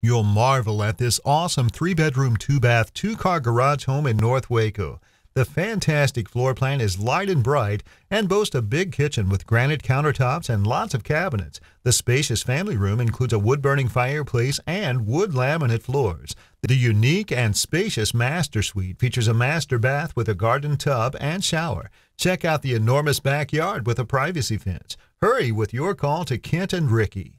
You'll marvel at this awesome three bedroom, two bath, two car garage home in North Waco. The fantastic floor plan is light and bright and boasts a big kitchen with granite countertops and lots of cabinets. The spacious family room includes a wood burning fireplace and wood laminate floors. The unique and spacious master suite features a master bath with a garden tub and shower. Check out the enormous backyard with a privacy fence. Hurry with your call to Kent and Ricky.